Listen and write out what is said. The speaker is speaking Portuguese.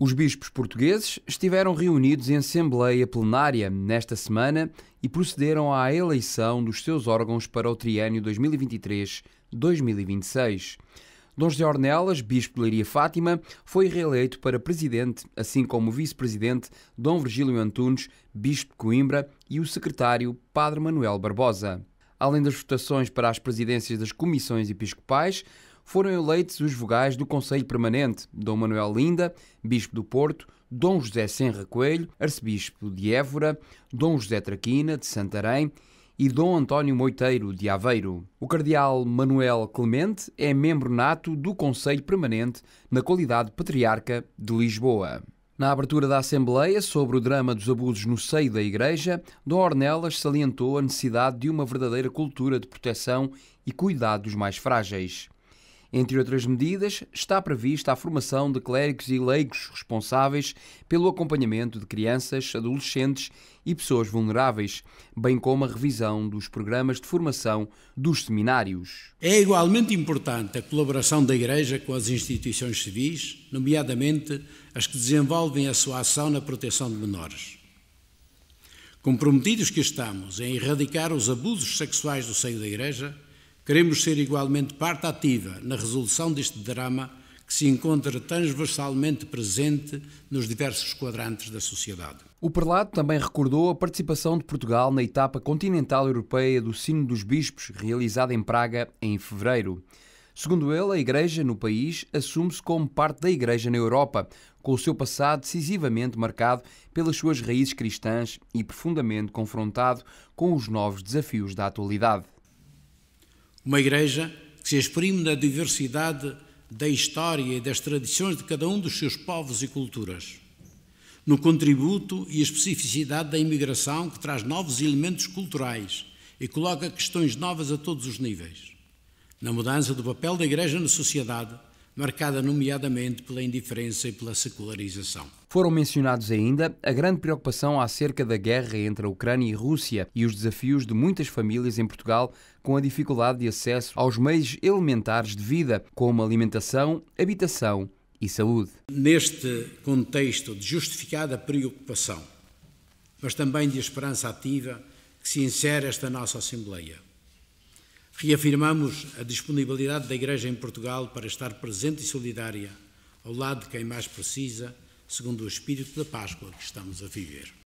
Os bispos portugueses estiveram reunidos em assembleia plenária nesta semana e procederam à eleição dos seus órgãos para o triênio 2023-2026. Dom José Ornelas, bispo de Leiria Fátima, foi reeleito para presidente, assim como o vice-presidente Dom Virgílio Antunes, bispo de Coimbra, e o secretário Padre Manuel Barbosa. Além das votações para as presidências das comissões episcopais, foram eleitos os vogais do Conselho Permanente, Dom Manuel Linda, Bispo do Porto, Dom José Senra Coelho, Arcebispo de Évora, Dom José Traquina, de Santarém, e Dom António Moiteiro, de Aveiro. O Cardeal Manuel Clemente é membro nato do Conselho Permanente na qualidade de Patriarca de Lisboa. Na abertura da Assembleia sobre o drama dos abusos no seio da Igreja, Dom Ornelas salientou a necessidade de uma verdadeira cultura de proteção e cuidado dos mais frágeis. Entre outras medidas, está prevista a formação de clérigos e leigos responsáveis pelo acompanhamento de crianças, adolescentes e pessoas vulneráveis, bem como a revisão dos programas de formação dos seminários. É igualmente importante a colaboração da Igreja com as instituições civis, nomeadamente as que desenvolvem a sua ação na proteção de menores. Comprometidos que estamos em erradicar os abusos sexuais do seio da Igreja, Queremos ser igualmente parte ativa na resolução deste drama que se encontra transversalmente presente nos diversos quadrantes da sociedade. O prelado também recordou a participação de Portugal na etapa continental europeia do Sino dos Bispos, realizada em Praga em fevereiro. Segundo ele, a Igreja no país assume-se como parte da Igreja na Europa, com o seu passado decisivamente marcado pelas suas raízes cristãs e profundamente confrontado com os novos desafios da atualidade. Uma igreja que se exprime na diversidade da história e das tradições de cada um dos seus povos e culturas, no contributo e especificidade da imigração que traz novos elementos culturais e coloca questões novas a todos os níveis, na mudança do papel da igreja na sociedade marcada nomeadamente pela indiferença e pela secularização. Foram mencionados ainda a grande preocupação acerca da guerra entre a Ucrânia e a Rússia e os desafios de muitas famílias em Portugal com a dificuldade de acesso aos meios elementares de vida, como alimentação, habitação e saúde. Neste contexto de justificada preocupação, mas também de esperança ativa, que se insere esta nossa Assembleia Reafirmamos a disponibilidade da Igreja em Portugal para estar presente e solidária ao lado de quem mais precisa, segundo o espírito da Páscoa que estamos a viver.